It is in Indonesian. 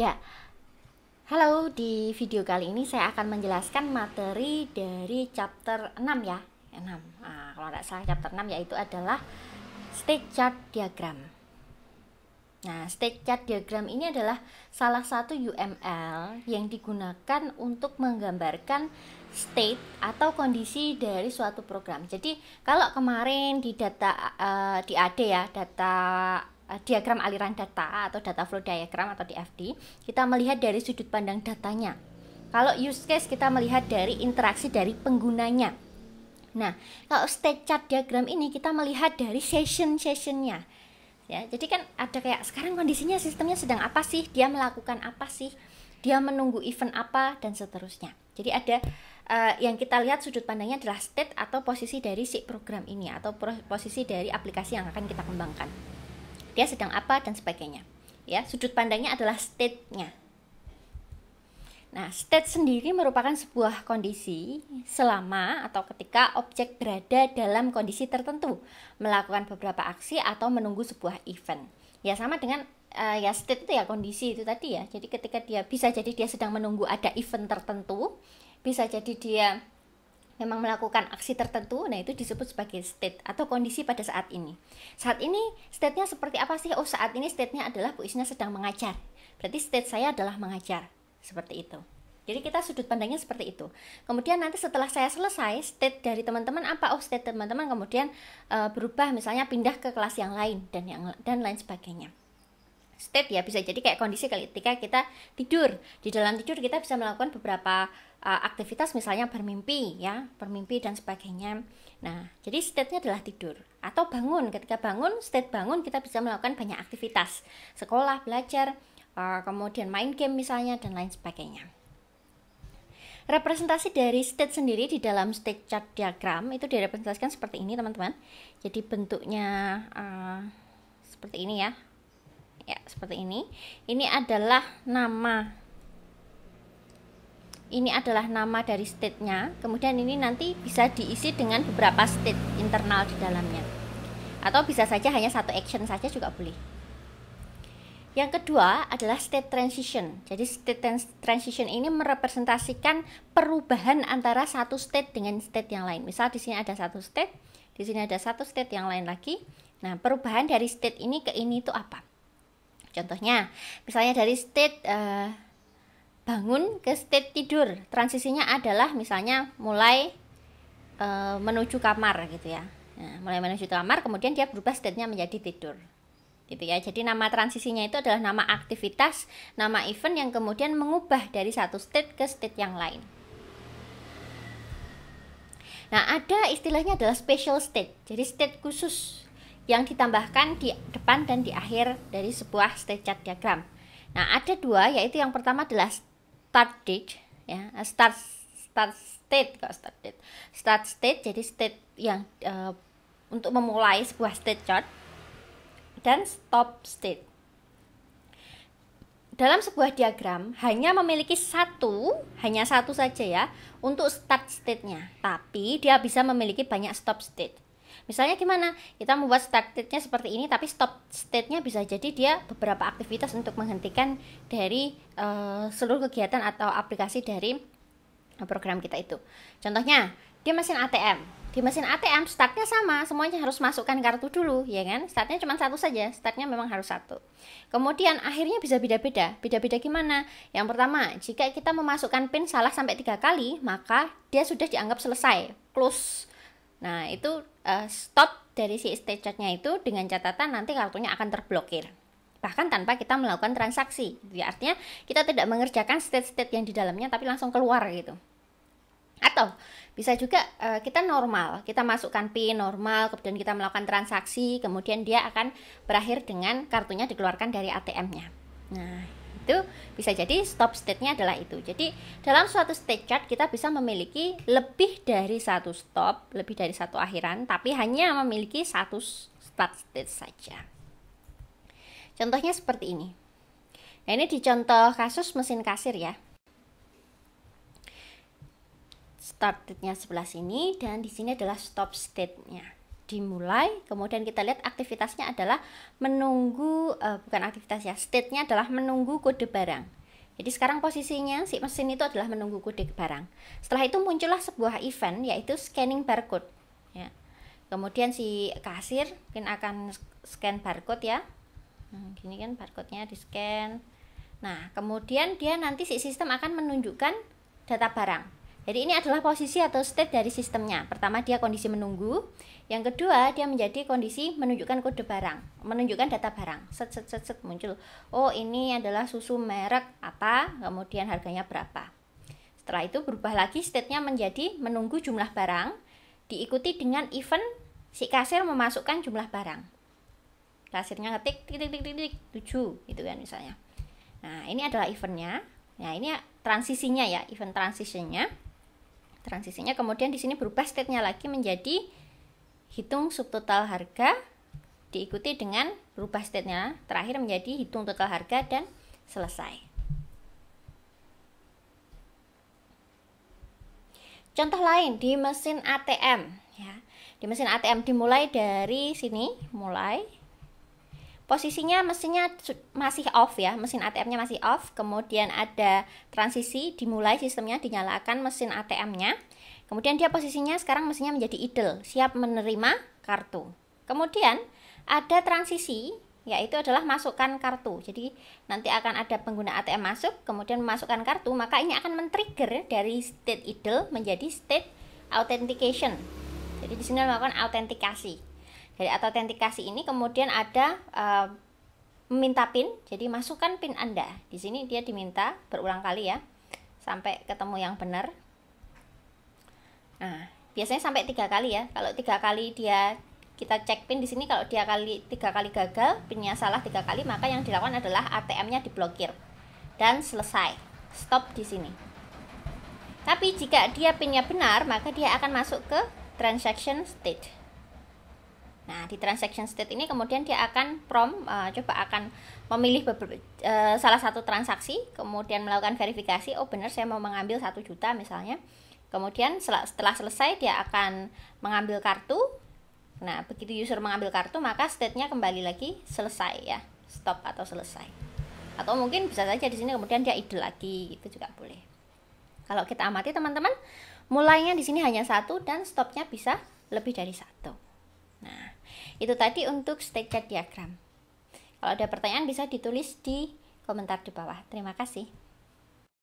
Ya, halo di video kali ini saya akan menjelaskan materi dari chapter 6 ya 6, nah, kalau tidak salah chapter 6 yaitu adalah state chart diagram Nah, state chart diagram ini adalah salah satu UML yang digunakan untuk menggambarkan state atau kondisi dari suatu program. Jadi, kalau kemarin di data uh, di AD ya, data Eh, diagram aliran data atau data flow diagram atau DFD, kita melihat dari sudut pandang datanya. Kalau use case kita melihat dari interaksi dari penggunanya. Nah, kalau state chart diagram ini kita melihat dari session-sessionnya. Ya, jadi kan ada kayak sekarang kondisinya sistemnya sedang apa sih? Dia melakukan apa sih? Dia menunggu event apa dan seterusnya. Jadi ada uh, yang kita lihat sudut pandangnya adalah state atau posisi dari si program ini atau posisi dari aplikasi yang akan kita kembangkan dia sedang apa dan sebagainya. Ya, sudut pandangnya adalah state-nya. Nah, state sendiri merupakan sebuah kondisi selama atau ketika objek berada dalam kondisi tertentu, melakukan beberapa aksi atau menunggu sebuah event. Ya sama dengan uh, ya state itu ya kondisi itu tadi ya. Jadi ketika dia bisa jadi dia sedang menunggu ada event tertentu, bisa jadi dia memang melakukan aksi tertentu, nah itu disebut sebagai state atau kondisi pada saat ini. Saat ini state-nya seperti apa sih? Oh, saat ini state-nya adalah Bu Isna sedang mengajar. Berarti state saya adalah mengajar. Seperti itu. Jadi kita sudut pandangnya seperti itu. Kemudian nanti setelah saya selesai, state dari teman-teman apa? Oh, state teman-teman kemudian uh, berubah misalnya pindah ke kelas yang lain dan yang dan lain sebagainya state ya bisa jadi kayak kondisi ketika kita tidur di dalam tidur kita bisa melakukan beberapa uh, aktivitas misalnya bermimpi ya bermimpi dan sebagainya nah jadi state-nya adalah tidur atau bangun ketika bangun state bangun kita bisa melakukan banyak aktivitas sekolah belajar uh, kemudian main game misalnya dan lain sebagainya representasi dari state sendiri di dalam state chart diagram itu direpresentasikan seperti ini teman-teman jadi bentuknya uh, seperti ini ya ya seperti ini ini adalah nama ini adalah nama dari state-nya kemudian ini nanti bisa diisi dengan beberapa state internal di dalamnya atau bisa saja hanya satu action saja juga boleh yang kedua adalah state transition. Jadi state transition ini merepresentasikan perubahan antara satu state dengan state yang lain. Misal di sini ada satu state, di sini ada satu state yang lain lagi. Nah, perubahan dari state ini ke ini itu apa? Contohnya, misalnya dari state uh, bangun ke state tidur, transisinya adalah misalnya mulai uh, menuju kamar gitu ya. Nah, mulai menuju kamar, kemudian dia berubah state-nya menjadi tidur. Gitu ya. Jadi nama transisinya itu adalah nama aktivitas, nama event yang kemudian mengubah dari satu state ke state yang lain. Nah, ada istilahnya adalah special state. Jadi state khusus yang ditambahkan di depan dan di akhir dari sebuah state chart diagram. Nah, ada dua, yaitu yang pertama adalah start date, ya, start start state, kok start date, start state, jadi state yang e, untuk memulai sebuah state chart dan stop state. Dalam sebuah diagram hanya memiliki satu, hanya satu saja ya untuk start state-nya, tapi dia bisa memiliki banyak stop state. Misalnya gimana? Kita membuat state-nya seperti ini tapi stop state-nya bisa jadi dia beberapa aktivitas untuk menghentikan dari uh, seluruh kegiatan atau aplikasi dari eh, program kita itu. Contohnya, di mesin ATM. Di mesin ATM startnya sama, semuanya harus masukkan kartu dulu, ya kan? Startnya cuma satu saja, startnya memang harus satu. Kemudian akhirnya bisa beda-beda. Beda-beda gimana? Yang pertama, jika kita memasukkan PIN salah sampai tiga kali, maka dia sudah dianggap selesai, close Nah, itu uh, stop dari si stage nya itu dengan catatan nanti kartunya akan terblokir bahkan tanpa kita melakukan transaksi. Jadi ya, artinya kita tidak mengerjakan state-state yang di dalamnya tapi langsung keluar gitu. Atau bisa juga uh, kita normal, kita masukkan PIN normal, kemudian kita melakukan transaksi, kemudian dia akan berakhir dengan kartunya dikeluarkan dari ATM-nya. Nah, itu bisa jadi stop state-nya adalah itu. Jadi dalam suatu state chart kita bisa memiliki lebih dari satu stop, lebih dari satu akhiran, tapi hanya memiliki satu start state saja. Contohnya seperti ini. Nah, ini di contoh kasus mesin kasir ya. Start state-nya sebelah sini dan di sini adalah stop state-nya dimulai kemudian kita lihat aktivitasnya adalah menunggu uh, bukan aktivitas ya state-nya adalah menunggu kode barang jadi sekarang posisinya si mesin itu adalah menunggu kode barang setelah itu muncullah sebuah event yaitu scanning barcode ya kemudian si kasir mungkin akan scan barcode ya nah, gini kan barcode-nya di scan nah kemudian dia nanti si sistem akan menunjukkan data barang jadi ini adalah posisi atau state dari sistemnya. Pertama dia kondisi menunggu, yang kedua dia menjadi kondisi menunjukkan kode barang, menunjukkan data barang. Set set set set muncul. Oh, ini adalah susu merek apa, kemudian harganya berapa. Setelah itu berubah lagi state-nya menjadi menunggu jumlah barang diikuti dengan event si kasir memasukkan jumlah barang. Kasirnya ngetik tik tik tik 7 gitu kan misalnya. Nah, ini adalah eventnya. Nah, ini transisinya ya, event transisinya transisinya kemudian di sini berubah state-nya lagi menjadi hitung subtotal harga diikuti dengan berubah state-nya terakhir menjadi hitung total harga dan selesai. Contoh lain di mesin ATM ya. Di mesin ATM dimulai dari sini, mulai Posisinya mesinnya masih off ya, mesin ATM-nya masih off. Kemudian ada transisi, dimulai sistemnya dinyalakan mesin ATM-nya. Kemudian dia posisinya sekarang mesinnya menjadi idle, siap menerima kartu. Kemudian ada transisi yaitu adalah masukkan kartu. Jadi nanti akan ada pengguna ATM masuk, kemudian memasukkan kartu, maka ini akan men-trigger dari state idle menjadi state authentication. Jadi disini melakukan autentikasi. Dari autentikasi ini kemudian ada uh, meminta PIN. Jadi masukkan PIN Anda. Di sini dia diminta berulang kali ya sampai ketemu yang benar. Nah, biasanya sampai tiga kali ya. Kalau tiga kali dia kita cek pin di sini kalau dia kali tiga kali gagal pinnya salah tiga kali maka yang dilakukan adalah ATM-nya diblokir dan selesai stop di sini tapi jika dia pinnya benar maka dia akan masuk ke transaction state Nah, di transaction state ini kemudian dia akan prom uh, coba akan memilih uh, salah satu transaksi, kemudian melakukan verifikasi, oh benar saya mau mengambil satu juta misalnya. Kemudian setelah, selesai dia akan mengambil kartu. Nah, begitu user mengambil kartu maka state-nya kembali lagi selesai ya, stop atau selesai. Atau mungkin bisa saja di sini kemudian dia idle lagi, itu juga boleh. Kalau kita amati teman-teman, mulainya di sini hanya satu dan stopnya bisa lebih dari satu. Itu tadi untuk stick chart diagram. Kalau ada pertanyaan bisa ditulis di komentar di bawah. Terima kasih.